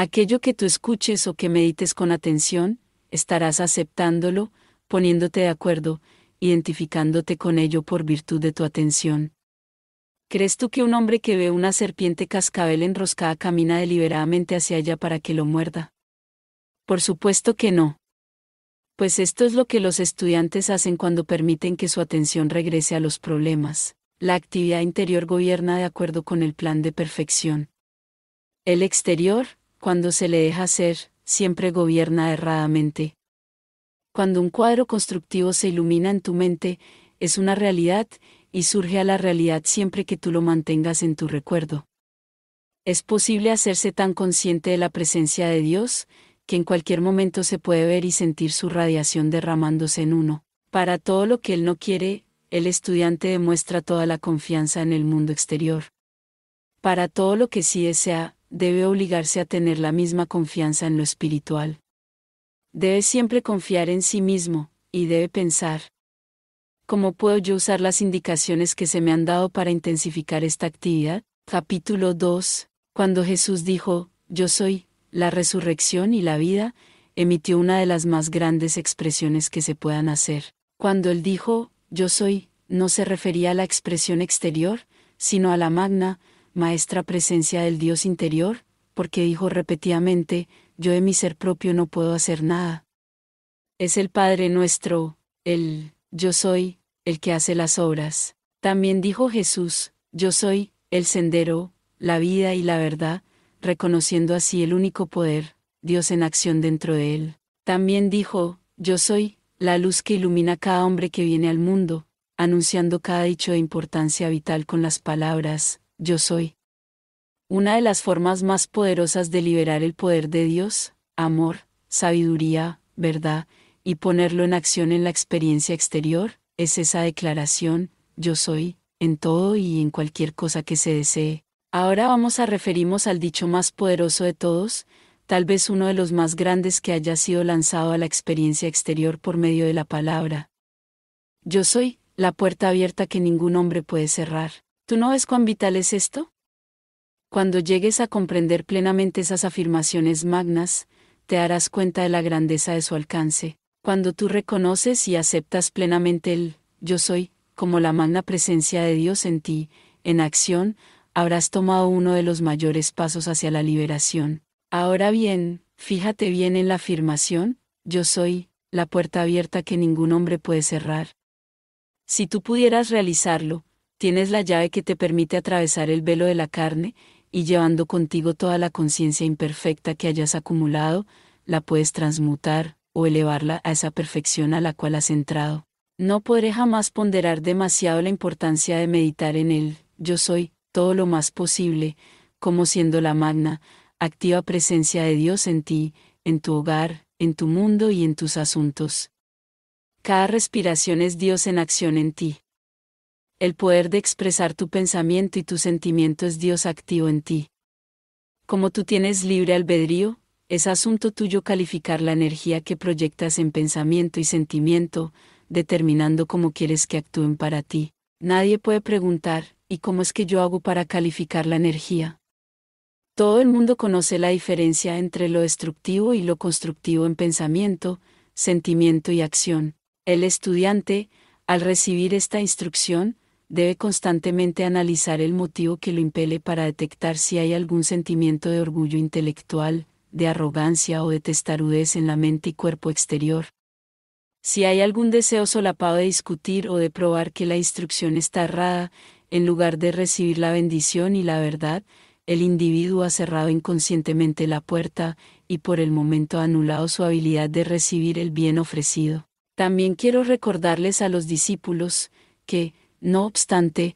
Aquello que tú escuches o que medites con atención, estarás aceptándolo, poniéndote de acuerdo, identificándote con ello por virtud de tu atención. ¿Crees tú que un hombre que ve una serpiente cascabel enroscada camina deliberadamente hacia ella para que lo muerda? Por supuesto que no. Pues esto es lo que los estudiantes hacen cuando permiten que su atención regrese a los problemas. La actividad interior gobierna de acuerdo con el plan de perfección. El exterior, cuando se le deja ser, siempre gobierna erradamente. Cuando un cuadro constructivo se ilumina en tu mente, es una realidad, y surge a la realidad siempre que tú lo mantengas en tu recuerdo. Es posible hacerse tan consciente de la presencia de Dios, que en cualquier momento se puede ver y sentir su radiación derramándose en uno. Para todo lo que él no quiere, el estudiante demuestra toda la confianza en el mundo exterior. Para todo lo que sí desea, debe obligarse a tener la misma confianza en lo espiritual. Debe siempre confiar en sí mismo, y debe pensar, ¿cómo puedo yo usar las indicaciones que se me han dado para intensificar esta actividad? Capítulo 2. Cuando Jesús dijo, Yo soy, la resurrección y la vida, emitió una de las más grandes expresiones que se puedan hacer. Cuando él dijo, Yo soy, no se refería a la expresión exterior, sino a la magna, maestra presencia del Dios interior, porque dijo repetidamente, yo de mi ser propio no puedo hacer nada. Es el Padre nuestro, el yo soy, el que hace las obras. También dijo Jesús, yo soy, el sendero, la vida y la verdad, reconociendo así el único poder, Dios en acción dentro de él. También dijo, yo soy, la luz que ilumina cada hombre que viene al mundo, anunciando cada dicho de importancia vital con las palabras, yo soy. Una de las formas más poderosas de liberar el poder de Dios, amor, sabiduría, verdad, y ponerlo en acción en la experiencia exterior, es esa declaración, yo soy, en todo y en cualquier cosa que se desee. Ahora vamos a referirnos al dicho más poderoso de todos, tal vez uno de los más grandes que haya sido lanzado a la experiencia exterior por medio de la palabra. Yo soy, la puerta abierta que ningún hombre puede cerrar. ¿Tú no ves cuán vital es esto? Cuando llegues a comprender plenamente esas afirmaciones magnas, te harás cuenta de la grandeza de su alcance. Cuando tú reconoces y aceptas plenamente el yo soy, como la magna presencia de Dios en ti, en acción, habrás tomado uno de los mayores pasos hacia la liberación. Ahora bien, fíjate bien en la afirmación, yo soy, la puerta abierta que ningún hombre puede cerrar. Si tú pudieras realizarlo, tienes la llave que te permite atravesar el velo de la carne, y llevando contigo toda la conciencia imperfecta que hayas acumulado, la puedes transmutar, o elevarla a esa perfección a la cual has entrado. No podré jamás ponderar demasiado la importancia de meditar en él, yo soy, todo lo más posible, como siendo la magna, activa presencia de Dios en ti, en tu hogar, en tu mundo y en tus asuntos. Cada respiración es Dios en acción en ti el poder de expresar tu pensamiento y tu sentimiento es Dios activo en ti. Como tú tienes libre albedrío, es asunto tuyo calificar la energía que proyectas en pensamiento y sentimiento, determinando cómo quieres que actúen para ti. Nadie puede preguntar, ¿y cómo es que yo hago para calificar la energía? Todo el mundo conoce la diferencia entre lo destructivo y lo constructivo en pensamiento, sentimiento y acción. El estudiante, al recibir esta instrucción, debe constantemente analizar el motivo que lo impele para detectar si hay algún sentimiento de orgullo intelectual, de arrogancia o de testarudez en la mente y cuerpo exterior. Si hay algún deseo solapado de discutir o de probar que la instrucción está errada, en lugar de recibir la bendición y la verdad, el individuo ha cerrado inconscientemente la puerta, y por el momento ha anulado su habilidad de recibir el bien ofrecido. También quiero recordarles a los discípulos, que, no obstante,